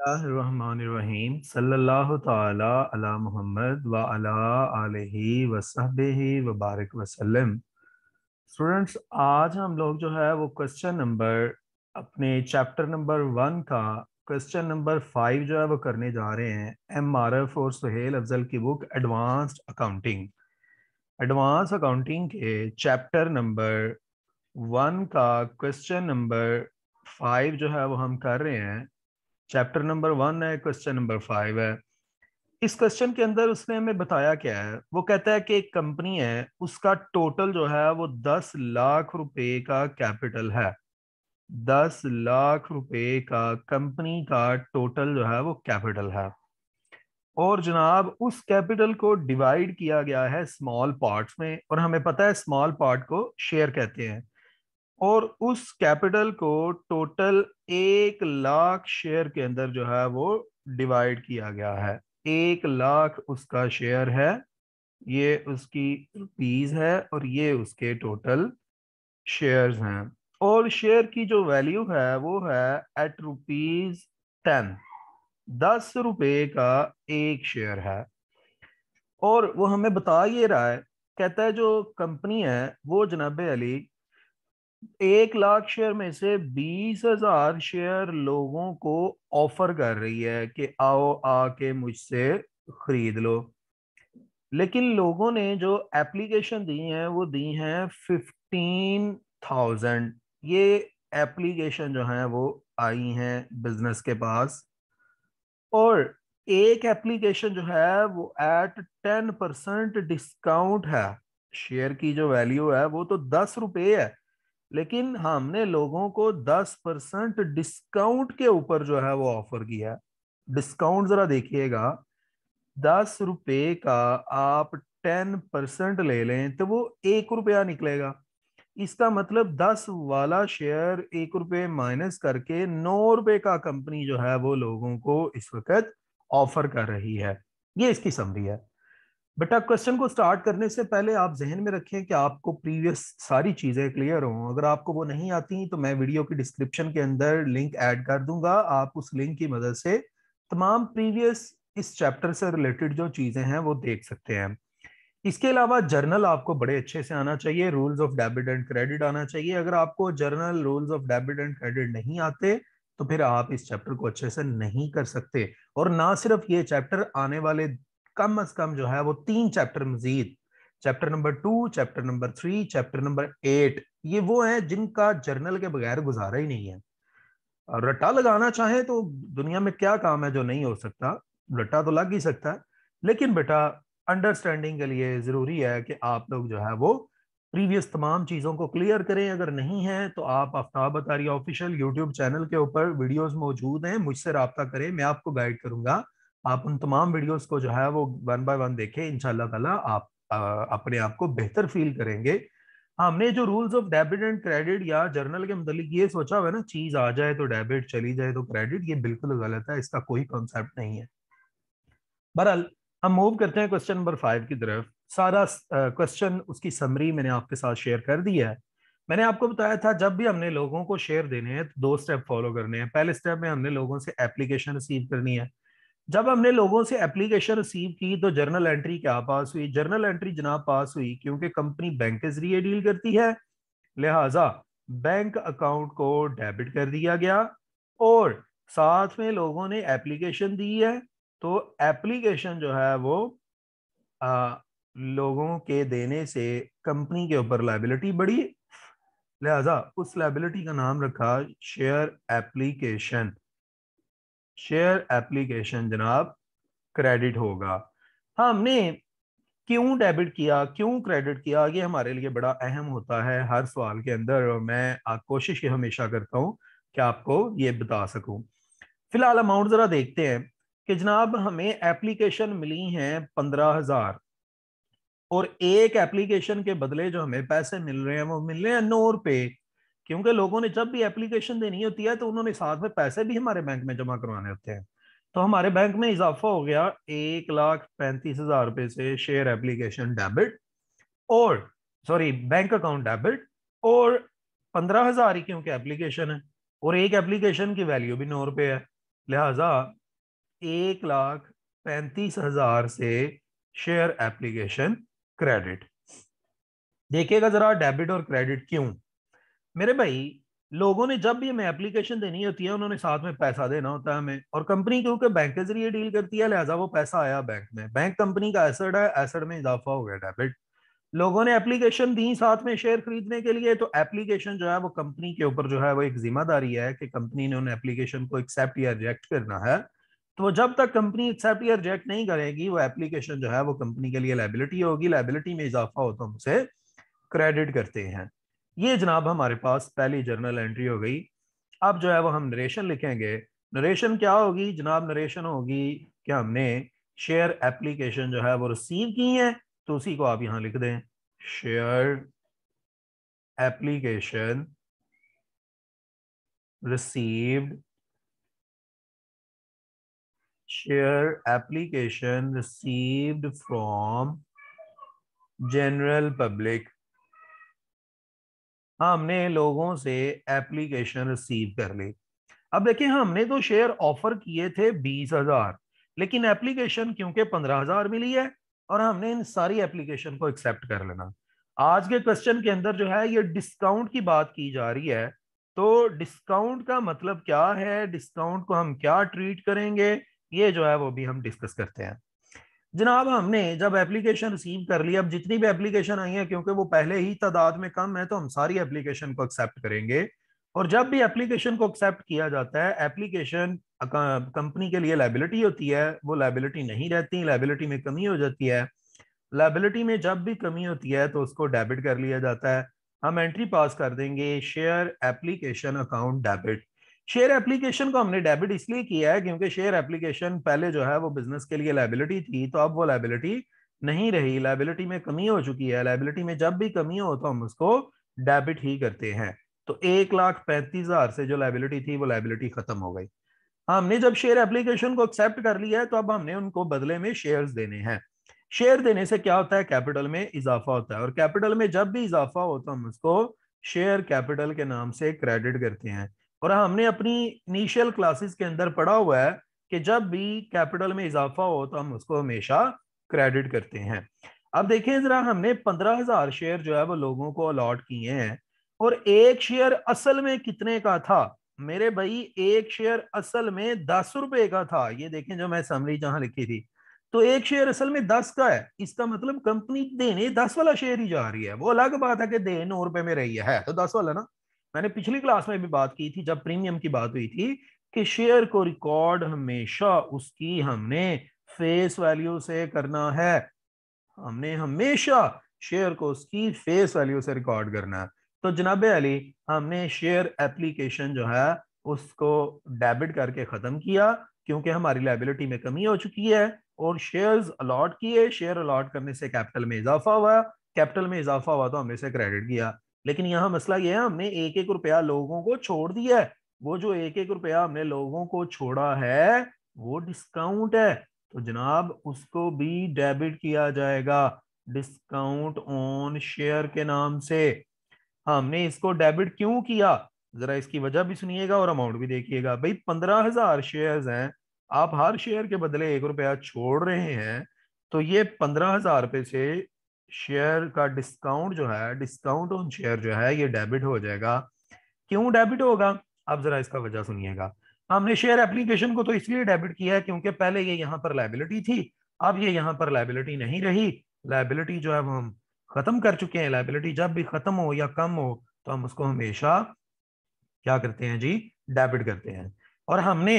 बिस्मिल्लाहिर्रहमानिर्रहीम मोहम्मद व वबारक वसल्लम स्टूडेंट्स आज हम लोग जो है वो क्वेश्चन नंबर अपने चैप्टर नंबर वन का क्वेश्चन नंबर फाइव जो है वो करने जा रहे हैं एम आर एफ और सुहेल अफजल की book advanced accounting advance accounting के चैप्टर नंबर वन का क्वेश्चन नंबर फाइव जो है वो हम कर रहे हैं चैप्टर नंबर वन है क्वेश्चन नंबर फाइव है इस क्वेश्चन के अंदर उसने हमें बताया क्या है वो कहता है कि एक कंपनी है उसका टोटल जो है वो दस लाख रुपए का कैपिटल है दस लाख रुपए का कंपनी का टोटल जो है वो कैपिटल है और जनाब उस कैपिटल को डिवाइड किया गया है स्मॉल पार्ट्स में और हमें पता है स्मॉल पार्ट को शेयर कहते हैं और उस कैपिटल को टोटल एक लाख शेयर के अंदर जो है वो डिवाइड किया गया है एक लाख उसका शेयर है ये उसकी रुपीज है और ये उसके टोटल शेयर्स हैं और शेयर की जो वैल्यू है वो है एट रुपीज टेन दस रुपये का एक शेयर है और वो हमें बता ये रहा है कहता है जो कंपनी है वो जनाब अली एक लाख शेयर में से बीस हजार शेयर लोगों को ऑफर कर रही है कि आओ आके मुझसे खरीद लो लेकिन लोगों ने जो एप्लीकेशन दी है वो दी है फिफ्टीन थाउजेंड ये एप्लीकेशन जो है वो आई हैं बिजनेस के पास और एक एप्लीकेशन जो है वो एट टेन परसेंट डिस्काउंट है शेयर की जो वैल्यू है वो तो दस रुपये है लेकिन हमने लोगों को 10 परसेंट डिस्काउंट के ऊपर जो है वो ऑफर किया डिस्काउंट जरा देखिएगा दस रुपये का आप टेन परसेंट ले लें तो वो एक रुपया निकलेगा इसका मतलब दस वाला शेयर एक रुपये माइनस करके नौ रुपये का कंपनी जो है वो लोगों को इस वक्त ऑफर कर रही है ये इसकी समरी है बेटा क्वेश्चन को स्टार्ट करने से पहले आप जहन में रखें कि आपको प्रीवियस सारी चीज़ें क्लियर हों अगर आपको वो नहीं आती तो मैं वीडियो की डिस्क्रिप्शन के अंदर लिंक ऐड कर दूंगा आप उस लिंक की मदद से तमाम प्रीवियस इस चैप्टर से रिलेटेड जो चीज़ें हैं वो देख सकते हैं इसके अलावा जर्नल आपको बड़े अच्छे से आना चाहिए rules of debit and credit आना चाहिए अगर आपको journal rules of debit and credit नहीं आते तो फिर आप इस चैप्टर को अच्छे से नहीं कर सकते और ना सिर्फ ये चैप्टर आने वाले कम अज कम जो है वो तीन चैप्टर मजीद chapter number two chapter number three chapter number eight ये वो है जिनका जर्नल के बगैर गुजारा ही नहीं है रट्टा लगाना चाहे तो दुनिया में क्या काम है जो नहीं हो सकता रट्टा तो लग ही सकता है लेकिन बेटा अंडरस्टैंडिंग के लिए ज़रूरी है कि आप लोग जो है वो प्रीवियस तमाम चीज़ों को क्लियर करें अगर नहीं है तो आप Aftab Atariya official YouTube channel के ऊपर वीडियोस मौजूद हैं मुझसे रबता करें मैं आपको गाइड करूंगा आप उन तमाम वीडियोस को जो है वो वन बाय वन देखें इनशाला आप आ, अपने आप को बेहतर फील करेंगे हमने जो rules of debit and credit या जर्नल के मतलब ये सोचा हुआ ना चीज आ जाए तो डेबिट चली जाए तो क्रेडिट ये बिल्कुल गलत है इसका कोई कॉन्सेप्ट नहीं है बहरहाल हम मूव करते हैं क्वेश्चन नंबर फाइव की तरफ सारा क्वेश्चन uh, उसकी समरी मैंने आपके साथ शेयर कर दिया है मैंने आपको बताया था जब भी हमने लोगों को शेयर देने हैं तो दो स्टेप फॉलो करने हैं पहले स्टेप में हमने लोगों से एप्लीकेशन रिसीव करनी है जब हमने लोगों से एप्लीकेशन रिसीव की तो जर्नल एंट्री क्या पास हुई जर्नल एंट्री जनाब पास हुई क्योंकि कंपनी बैंक के जरिए डील करती है लिहाजा बैंक अकाउंट को डेबिट कर दिया गया और साथ में लोगों ने एप्लीकेशन दी है तो एप्लीकेशन जो है वो आ, लोगों के देने से कंपनी के ऊपर लाइबिलिटी बढ़ी लिहाजा उस लाइबिलिटी का नाम रखा शेयर एप्लीकेशन शेयर एप्लीकेशन जनाब क्रेडिट होगा हमने क्यों डेबिट किया क्यों क्रेडिट किया ये हमारे लिए बड़ा अहम होता है हर सवाल के अंदर और मैं कोशिश ये हमेशा करता हूँ कि आपको ये बता सकूँ फिलहाल अमाउंट ज़रा देखते हैं कि जनाब हमें एप्लीकेशन मिली हैं पंद्रह हज़ार और एक एप्लीकेशन के बदले जो हमें पैसे मिल रहे हैं वो मिल रहे हैं नौ रुपये क्योंकि लोगों ने जब भी एप्लीकेशन देनी होती है तो उन्होंने साथ में पैसे भी हमारे बैंक में जमा करवाने होते हैं तो हमारे बैंक में इजाफा हो गया एक लाख पैंतीस हजार रुपए से शेयर एप्लीकेशन डेबिट और सॉरी बैंक अकाउंट डेबिट और पंद्रह हजार ही क्योंकि एप्लीकेशन है और एक एप्लीकेशन की वैल्यू भी नौ रुपये है लिहाजा एक लाख पैंतीस हजार से शेयर एप्लीकेशन क्रेडिट देखिएगा जरा डेबिट और क्रेडिट क्यों मेरे भाई लोगों ने जब भी हमें एप्लीकेशन देनी होती है उन्होंने साथ में पैसा देना होता है हमें और कंपनी क्योंकि बैंक के जरिए डील करती है लिहाजा वो पैसा आया बैंक में बैंक कंपनी का एसड है एसड में इजाफा हो गया डेबिट लोगों ने एप्लीकेशन दी साथ में शेयर खरीदने के लिए तो एप्लीकेशन जो है वो कंपनी के ऊपर जो है वो एक जिम्मेदारी है कि कंपनी ने उन एप्लीकेशन को एक्सेप्ट या रिजेक्ट करना है तो जब तक कंपनी एक्सेप्ट या रिजेक्ट नहीं करेगी वो एप्लीकेशन जो है वो कंपनी के लिए लाइबिलिटी होगी लाइबिलिटी में इजाफा होता तो हम उसे क्रेडिट करते हैं ये जनाब हमारे पास पहली जर्नल एंट्री हो गई अब जो है वो हम नरेशन लिखेंगे नरेशन क्या होगी जनाब नरेशन होगी कि हमने शेयर एप्लीकेशन जो है वो रिसीव की है तो उसी को आप यहां लिख दें share application receive share application received from general public हमने लोगों से एप्लीकेशन रिसीव कर ली अब देखिए हमने तो शेयर ऑफर किए थे बीस हजार लेकिन एप्लीकेशन क्योंकि पंद्रह हजार मिली है और हमने इन सारी एप्लीकेशन को एक्सेप्ट कर लेना आज के क्वेश्चन के अंदर जो है ये डिस्काउंट की बात की जा रही है तो डिस्काउंट का मतलब क्या है डिस्काउंट को हम क्या ट्रीट करेंगे ये जो है वो भी हम डिस्कस करते हैं जनाब हमने जब एप्लीकेशन रिसीव कर ली अब जितनी भी एप्लीकेशन आई है क्योंकि वो पहले ही तादाद में कम है तो हम सारी एप्लीकेशन को एक्सेप्ट करेंगे और जब भी एप्लीकेशन को एक्सेप्ट किया जाता है एप्लीकेशन कंपनी के लिए लाइबिलिटी होती है वो लाइबिलिटी नहीं रहती लाइबिलिटी में कमी हो जाती है लाइबिलिटी में जब भी कमी होती है तो उसको डेबिट कर लिया जाता है हम एंट्री पास कर देंगे share application account debit share application को हमने डेबिट इसलिए किया है क्योंकि शेयर एप्लीकेशन पहले जो है वो बिजनेस के लिए लाइबिलिटी थी तो अब वो लाइबिलिटी नहीं रही लाइबिलिटी में कमी हो चुकी है लाइबिलिटी में जब भी कमी हो तो हम उसको डेबिट ही करते हैं तो एक लाख पैंतीस हजार से जो लाइबिलिटी थी वो लाइबिलिटी खत्म हो गई हमने जब शेयर एप्लीकेशन को एक्सेप्ट कर लिया है तो अब हमने उनको बदले में शेयर देने हैं शेयर देने से क्या होता है कैपिटल में इजाफा होता है और कैपिटल में जब भी इजाफा हो तो हम उसको शेयर कैपिटल के नाम से क्रेडिट करते हैं और हमने अपनी इनिशियल क्लासेस के अंदर पढ़ा हुआ है कि जब भी कैपिटल में इजाफा हो तो हम उसको हमेशा क्रेडिट करते हैं अब देखें जरा हमने पंद्रह हजार शेयर जो है वो लोगों को अलॉट किए हैं और एक शेयर असल में कितने का था मेरे भाई एक शेयर असल में दस रुपए का था ये देखें जो मैं समरी जहां लिखी थी तो एक शेयर असल में दस का है इसका मतलब कंपनी देने दस वाला शेयर ही जा रही है वो अलग बात है कि दे नौ रुपए में रही है तो दस वाला ना मैंने पिछली क्लास में भी बात की थी जब प्रीमियम की बात हुई थी कि शेयर को रिकॉर्ड हमेशा उसकी हमने फेस वैल्यू से करना है हमने हमेशा शेयर को उसकी फेस वैल्यू से रिकॉर्ड करना है तो जनाब अली हमने शेयर एप्लीकेशन जो है उसको डेबिट करके ख़त्म किया क्योंकि हमारी लाइबिलिटी में कमी हो चुकी है और शेयर्स अलॉट किए शेयर अलॉट करने से कैपिटल में इजाफा हुआ कैपिटल में इजाफा हुआ तो हमने इसे क्रेडिट किया लेकिन यहाँ मसला यह है हमने एक एक रुपया लोगों को छोड़ दिया है वो जो एक एक रुपया हमने लोगों को छोड़ा है वो डिस्काउंट है तो जनाब उसको भी डेबिट किया जाएगा डिस्काउंट ऑन शेयर के नाम से हमने इसको डेबिट क्यों किया जरा इसकी वजह भी सुनिएगा और अमाउंट भी देखिएगा भाई पंद्रह हजार शेयर हैं आप हर शेयर के बदले एक रुपया छोड़ रहे हैं तो ये पंद्रह हजार रुपये से शेयर का डिस्काउंट जो है डिस्काउंट ऑन शेयर जो है ये डेबिट हो जाएगा क्यों डेबिट होगा आप जरा इसका वजह सुनिएगा हमने शेयर एप्लीकेशन को तो इसलिए डेबिट किया है क्योंकि पहले ये यहाँ पर लाइबिलिटी थी अब ये यहाँ पर लाइबिलिटी नहीं रही लाइबिलिटी जो है वो हम खत्म कर चुके हैं लाइबिलिटी जब भी खत्म हो या कम हो तो हम उसको हमेशा क्या करते हैं जी डेबिट करते हैं और हमने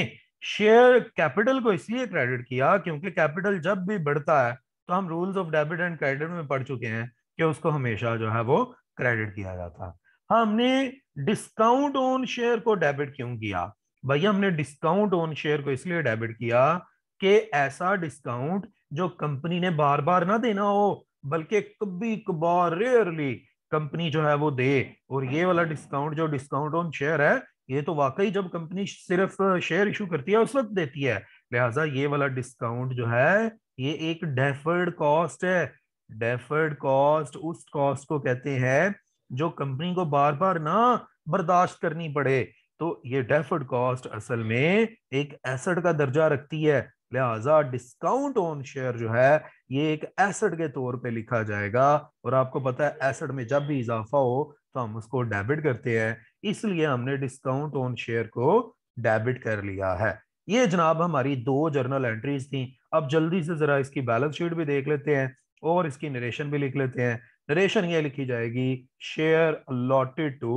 शेयर कैपिटल को इसलिए क्रेडिट किया क्योंकि कैपिटल जब भी बढ़ता है तो हम rules of debit and credit में पढ़ चुके हैं कि उसको हमेशा जो है वो क्रेडिट किया जाता हमने डिस्काउंट ऑन शेयर को डेबिट क्यों किया भैया हमने डिस्काउंट ऑन शेयर को इसलिए डेबिट किया कि ऐसा डिस्काउंट जो कंपनी ने बार बार ना देना हो बल्कि कभी कबार रेयरली कंपनी जो है वो दे और ये वाला डिस्काउंट जो डिस्काउंट ऑन शेयर है ये तो वाकई जब कंपनी सिर्फ शेयर इशू करती है उस वक्त देती है लिहाजा ये वाला डिस्काउंट जो है ये एक डेफर्ड कॉस्ट है डेफर्ड कॉस्ट उस कॉस्ट को कहते हैं जो कंपनी को बार बार ना बर्दाश्त करनी पड़े तो ये डेफर्ड कॉस्ट असल में एक एसेट का दर्जा रखती है लिहाजा डिस्काउंट ऑन शेयर जो है ये एक एसेट के तौर पे लिखा जाएगा और आपको पता है एसेट में जब भी इजाफा हो तो हम उसको डेबिट करते हैं इसलिए हमने डिस्काउंट ऑन शेयर को डेबिट कर लिया है ये जनाब हमारी दो जर्नल एंट्रीज थी अब जल्दी से जरा इसकी बैलेंस शीट भी देख लेते हैं और इसकी नरेशन भी लिख लेते हैं नरेशन ये लिखी जाएगी share allotted to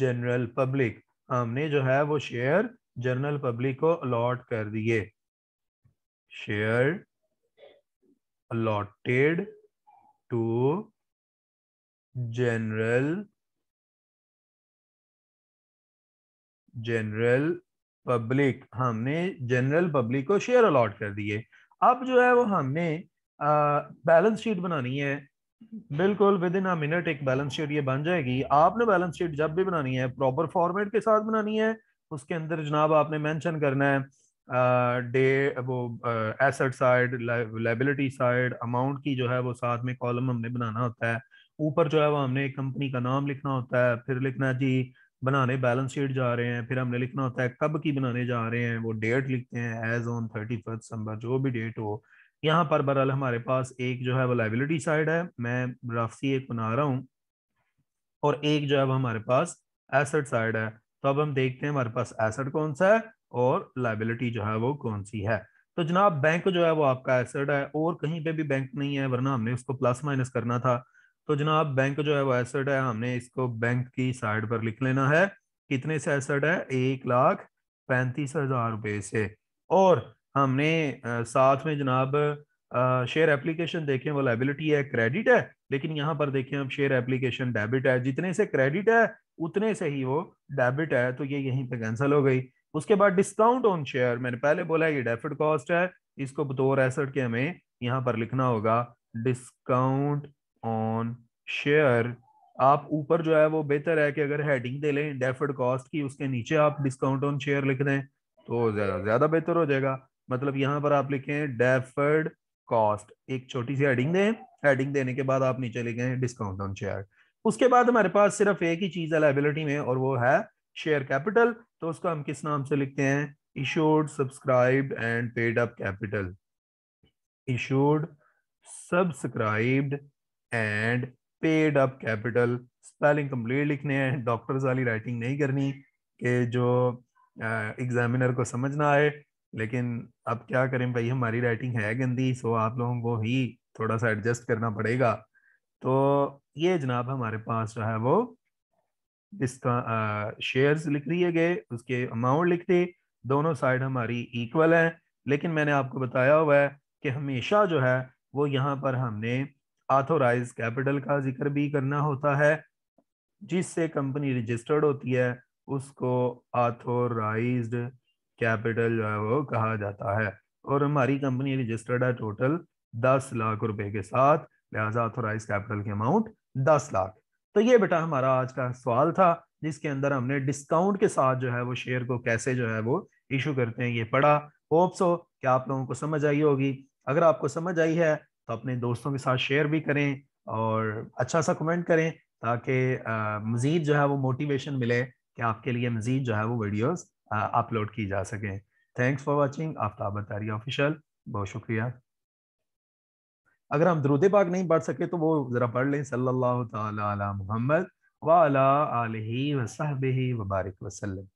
general public हमने जो है वो शेयर जनरल पब्लिक को अलॉट कर दिए share allotted to general general public हमने जनरल पब्लिक को शेयर अलॉट कर दिए अब जो है वो हमने बैलेंस शीट बनानी है बिल्कुल विद इन अ मिनट एक बैलेंस शीट ये बन जाएगी आपने बैलेंस शीट जब भी बनानी है प्रॉपर फॉर्मेट के साथ बनानी है उसके अंदर जनाब आपने मेंशन करना है डे वो asset side liability side amount की जो है वो साथ में कॉलम हमने बनाना होता है ऊपर जो है वो हमने कंपनी का नाम लिखना होता है फिर लिखना जी बनाने बैलेंस शीट जा रहे हैं फिर हमने लिखना होता है कब की बनाने जा रहे हैं वो डेट लिखते हैं एज ऑन थर्टी फर्स्ट जो भी डेट हो यहाँ पर बहरहाल हमारे पास एक जो है वो लाइबिलिटी साइड है मैं राफसी एक बना रहा हूँ और एक जो है वो हमारे पास एसेट साइड है तो अब हम देखते हैं हमारे पास एसेट कौन सा है और लाइबिलिटी जो है वो कौन सी है तो जनाब बैंक जो है वो आपका एसेट है और कहीं पे भी बैंक नहीं है वरना हमने उसको प्लस माइनस करना था तो जनाब बैंक जो है वो एसेट है हमने इसको बैंक की साइड पर लिख लेना है कितने से एसेट है एक लाख पैंतीस हजार रुपये से और हमने साथ में जनाब शेयर एप्लीकेशन देखें वो लाइबिलिटी है क्रेडिट है लेकिन यहाँ पर देखें आप शेयर एप्लीकेशन डेबिट है जितने से क्रेडिट है उतने से ही वो डेबिट है तो ये यहीं पे कैंसिल हो गई उसके बाद डिस्काउंट ऑन शेयर मैंने पहले बोला ये डेफिट कॉस्ट है इसको बतौर एसेट के हमें यहाँ पर लिखना होगा डिस्काउंट ऑन शेयर आप ऊपर जो है वो बेहतर है कि अगर हेडिंग दे लें डेफर्ड कॉस्ट की उसके नीचे आप डिस्काउंट ऑन शेयर लिख दें तो ज्यादा ज्यादा बेहतर हो जाएगा मतलब यहाँ पर आप लिखें डेफर्ड कॉस्ट एक छोटी सी हेडिंग दें हेडिंग देने के बाद आप नीचे लिखें डिस्काउंट ऑन शेयर उसके बाद हमारे पास सिर्फ एक ही चीज है लाइबिलिटी में और वो है शेयर कैपिटल तो उसको हम किस नाम से लिखते हैं issued subscribe and paid up capital issued subscribed and paid up capital spelling complete लिखने हैं डॉक्टर्स वाली राइटिंग नहीं करनी कि जो एग्जामिनर को समझ ना आए लेकिन अब क्या करें भाई हमारी राइटिंग है गंदी सो आप लोगों को ही थोड़ा सा एडजस्ट करना पड़ेगा तो ये जनाब हमारे पास जो है वो इसका शेयर्स लिख दिए गए उसके अमाउंट लिख दिए दोनों साइड हमारी इक्वल है लेकिन मैंने आपको बताया हुआ है कि हमेशा जो है वो यहाँ पर हमने ऑथोराइज कैपिटल का जिक्र भी करना होता है जिससे कंपनी रजिस्टर्ड होती है उसको ऑथोराइज कैपिटल जो है वो कहा जाता है और हमारी कंपनी रजिस्टर्ड है टोटल दस लाख रुपए के साथ लिहाजा ऑथोराइज कैपिटल के अमाउंट दस लाख तो ये बेटा हमारा आज का सवाल था जिसके अंदर हमने डिस्काउंट के साथ जो है वो शेयर को कैसे जो है वो इशू करते हैं ये पढ़ा होप्स हो क्या आप लोगों को समझ आई होगी अगर आपको समझ आई है तो अपने दोस्तों के साथ शेयर भी करें और अच्छा सा कमेंट करें ताकि मज़ीद जो है वो मोटिवेशन मिले कि आपके लिए मज़ीद जो है वो वीडियोस अपलोड की जा सकें thanks for watching Aftab Atari official बहुत शुक्रिया अगर हम दरुद पाक नहीं पढ़ सके तो वो ज़रा पढ़ लें सल्लल्लाहु ताला अला वाला आलही वबारक वसल्लम